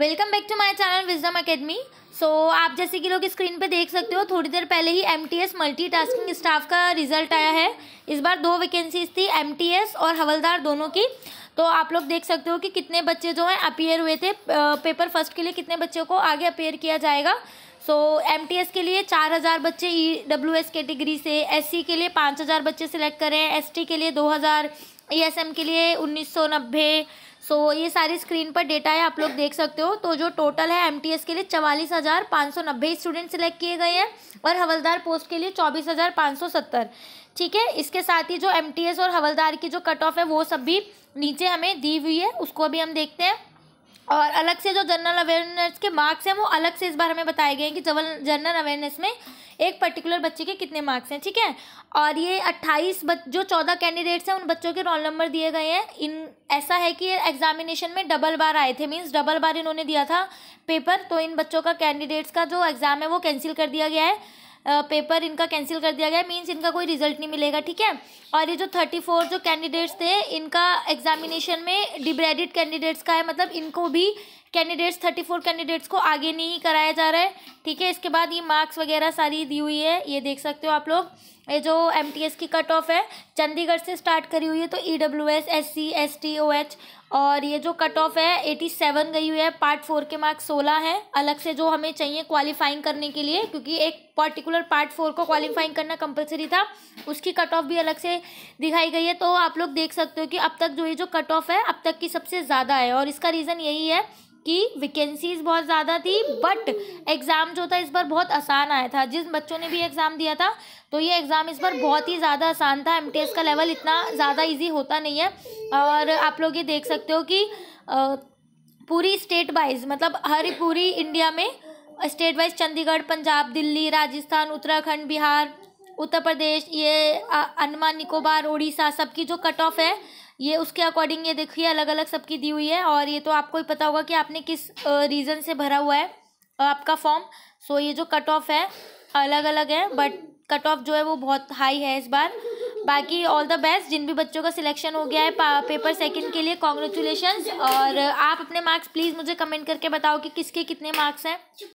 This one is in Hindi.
welcome back to my channel wisdom academy so आप जैसे कि लोग स्क्रीन पे देख सकते हो थोड़ी देर पहले ही एमटीएस मल्टीटास्किंग स्टाफ का रिजल्ट आया है इस बार दो वैकेंसीज थी एमटीएस और हवलदार दोनों की तो आप लोग देख सकते हो कि कितने बच्चे जो हैं अपेयर हुए थे पेपर फर्स्ट के लिए कितने बच्चों को आगे अपेयर किया जाएगा सो एम के लिए चार हज़ार बच्चे ई डब्ल्यू एस कैटेगरी से एस के लिए पाँच हज़ार बच्चे सिलेक्ट करें एस के लिए दो हज़ार ई एस एम के लिए उन्नीस सौ नब्बे सो ये सारी स्क्रीन पर डेटा है आप लोग देख सकते हो तो जो टोटल है एम के लिए चवालीस हज़ार पाँच सौ नब्बे स्टूडेंट सिलेक्ट किए गए हैं और हवलदार पोस्ट के लिए चौबीस हज़ार पाँच सौ सत्तर ठीक है इसके साथ ही जो एम और हवलदार की जो कट ऑफ है वो सब भी नीचे हमें दी हुई है उसको भी हम देखते हैं और अलग से जो जनरल अवेयरनेस के मार्क्स हैं वो अलग से इस बार हमें बताए गए हैं कि जनरल अवेयरनेस में एक पर्टिकुलर बच्चे के कितने मार्क्स हैं ठीक है और ये अट्ठाईस जो चौदह कैंडिडेट्स हैं उन बच्चों के रोल नंबर दिए गए हैं इन ऐसा है कि ये एग्जामिनेशन में डबल बार आए थे मीन्स डबल बार इन्होंने दिया था पेपर तो इन बच्चों का कैंडिडेट्स का जो एग्ज़ाम है वो कैंसिल कर दिया गया है पेपर इनका कैंसिल कर दिया गया मीन्स इनका कोई रिजल्ट नहीं मिलेगा ठीक है और ये जो थर्टी फोर जो कैंडिडेट्स थे इनका एग्जामिनेशन में डिब्रेडिड कैंडिडेट्स का है मतलब इनको भी कैंडिडेट्स थर्टी फोर कैंडिडेट्स को आगे नहीं कराया जा रहा है ठीक है इसके बाद ये मार्क्स वगैरह सारी दी हुई है ये देख सकते हो आप लोग ये जो एम टी एस की कट ऑफ है चंडीगढ़ से स्टार्ट करी हुई है तो E W S S C S T O H और ये जो कट ऑफ है एटी सेवन गई हुई है पार्ट फोर के मार्क्स सोलह हैं अलग से जो हमें चाहिए क्वालिफाइंग करने के लिए क्योंकि एक पर्टिकुलर पार्ट फोर को क्वालिफाइंग करना कंपलसरी था उसकी कट ऑफ भी अलग से दिखाई गई है तो आप लोग देख सकते हो कि अब तक जो ये जो कट ऑफ है अब तक की सबसे ज़्यादा है और इसका रीज़न यही है की वैकेंसीज बहुत ज़्यादा थी बट एग्ज़ाम जो था इस बार बहुत आसान आया था जिस बच्चों ने भी एग्ज़ाम दिया था तो ये एग्ज़ाम इस बार बहुत ही ज़्यादा आसान था एम का लेवल इतना ज़्यादा ईजी होता नहीं है और आप लोग ये देख सकते हो कि पूरी स्टेट वाइज मतलब हर पूरी इंडिया में स्टेट वाइज चंडीगढ़ पंजाब दिल्ली राजस्थान उत्तराखंड बिहार उत्तर प्रदेश ये अंडमान निकोबार उड़ीसा सबकी जो कट ऑफ है ये उसके अकॉर्डिंग ये देखिए अलग अलग सबकी दी हुई है और ये तो आपको ही पता होगा कि आपने किस रीज़न से भरा हुआ है आपका फॉर्म सो ये जो कट ऑफ है अलग अलग है बट कट ऑफ जो है वो बहुत हाई है इस बार बाकी ऑल द बेस्ट जिन भी बच्चों का सिलेक्शन हो गया है पेपर सेकंड के लिए कॉन्ग्रेचुलेशन और आप अपने मार्क्स प्लीज़ मुझे कमेंट करके बताओ कि किसके कितने मार्क्स हैं